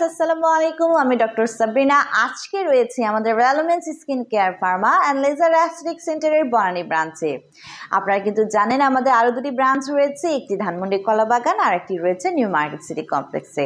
viewers আসসালামু আলাইকুম আমি ডক্টর সাবরিনা আজকে রয়েছে আমাদের ভ্যালোমেন্স skin care pharma and laser aesthetic সেন্টারের বনানী ব্রাঞ্চে আপনারা কিন্তু জানেন আমাদের আরও দুটি ব্রাঞ্চ রয়েছে একটি ধানমন্ডি কলাবাগান আর একটি রয়েছে নিউ মার্কেট সিটি কমপ্লেক্সে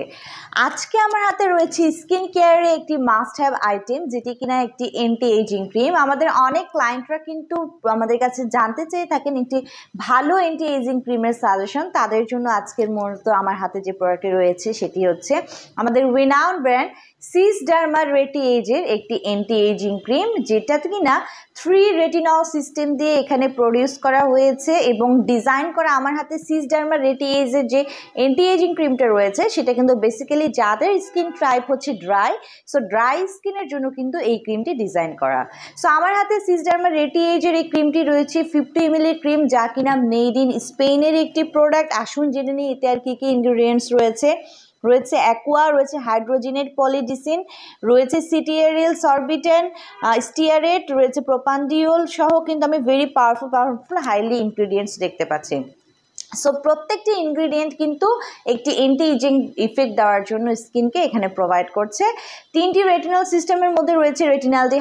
আজকে আমার হাতে রয়েছে স্কিন কেয়ারে একটি মাস্ট হ্যাভ আইটেম যেটি কিনা একটি এন্টি এজিং ক্রিম আমাদের অনেক ক্লায়েন্টরা কিন্তু আমাদের কাছে জানতে চেয়ে থাকেন একটি ভালো এন্টি এজিং ক্রিমের সাজেশন তাদের জন্য আজকের মূলত আমার হাতে যে প্রোডাক্টটি রয়েছে সেটি হচ্ছে আমাদের রিনাউন্ড ব্র্যান্ড সিস ডার্মা রেটি এজের একটি অ্যান্টি এজিং ক্রিম যেটা কিনা থ্রি রেটিনল সিস্টেম দিয়ে এখানে প্রডিউস করা হয়েছে এবং ডিজাইন করা আমার হাতে সিস ডার্মা রেটি এজের যে অ্যান্টি এজিং ক্রিমটা রয়েছে সেটা কিন্তু বেসিক্যালি যাদের স্কিন টাইপ হচ্ছে ড্রাই সো ড্রাই স্কিনের জন্য কিন্তু এই ক্রিমটি ডিজাইন করা সো আমার হাতে সিস ডার্মা রেটি এজের এই ক্রিমটি রয়েছে ফিফটি এমএলের ক্রিম যা কিনা মেড ইন স্পেনের একটি প্রোডাক্ট আসুন জেনে নিই এতে আর কী কী ইনগ্রিডিয়েন্টস রয়েছে রয়েছে অ্যাকোয়া রয়েছে হাইড্রোজেনের পলিডিসিন রয়েছে সিটিয়ারিল সর্বিটেন স্টিয়ারেট রয়েছে প্রোপান্ডিওল সহ কিন্তু আমি very powerful powerful highly ingredients দেখতে পাচ্ছি সো প্রত্যেকটি ইনগ্রিডিয়েন্ট কিন্তু একটি এন্টি ইজিং ইফেক্ট দেওয়ার জন্য স্কিনকে এখানে প্রোভাইড করছে তিনটি রেটিনল সিস্টেমের মধ্যে রয়েছে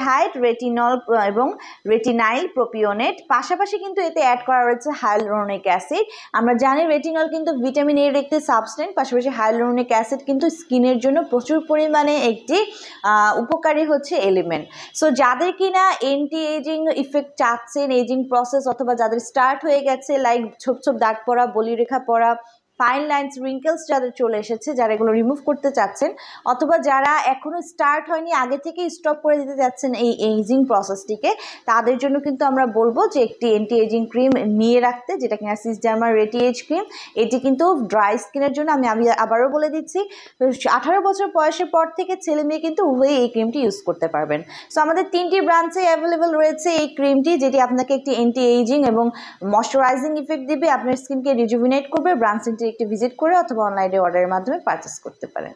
হাইট রেটিনল এবং রেটিনাইল প্রোপিওনেট পাশাপাশি কিন্তু এতে অ্যাড করা রয়েছে হাইলোরোনিক অ্যাসিড আমরা জানি রেটিনল কিন্তু ভিটামিন এর একটি সাবস্টেন্ট পাশাপাশি হাইলোরোনিক অ্যাসিড কিন্তু স্কিনের জন্য প্রচুর পরিমাণে একটি উপকারী হচ্ছে এলিমেন্ট সো যাদের কিনা এন্টি এজিং ইফেক্ট চাচ্ছেন এজিং প্রসেস অথবা যাদের স্টার্ট হয়ে গেছে লাইক ছোপ ছোপ দাগ পড়া পৰা বলিৰেখা পৰা ফাইন লাইন্স রিঙ্কেলস যাদের চলে এসেছে যারা এগুলো রিমুভ করতে চাচ্ছেন অথবা যারা এখনও স্টার্ট হয়নি আগে থেকে স্টপ করে দিতে চাচ্ছেন এই এইজিং প্রসেসটিকে তাদের জন্য কিন্তু আমরা বলবো যে একটি অ্যান্টি এজিং ক্রিম নিয়ে রাখতে যেটা কিনা সিসডার্মার রেটি এজ ক্রিম এটি কিন্তু ড্রাই স্কিনের জন্য আমি আমি আবারও বলে দিচ্ছি আঠারো বছর বয়সের পর থেকে ছেলে মেয়ে কিন্তু উভয়ে এই ক্রিমটি ইউজ করতে পারবেন সো আমাদের তিনটি ব্রাঞ্চে অ্যাভেলেবেল রয়েছে এই ক্রিমটি যেটি আপনাকে একটি অ্যান্টি এইজিং এবং মশ্চারাইজিং ইফেক্ট দিবে আপনার স্কিনকে রিজুভিনেট করবে ব্রাঞ্চিনটি ডিরেক্টলি ভিজিট করে অথবা অনলাইনে অর্ডারের মাধ্যমে পারচেস করতে পারেন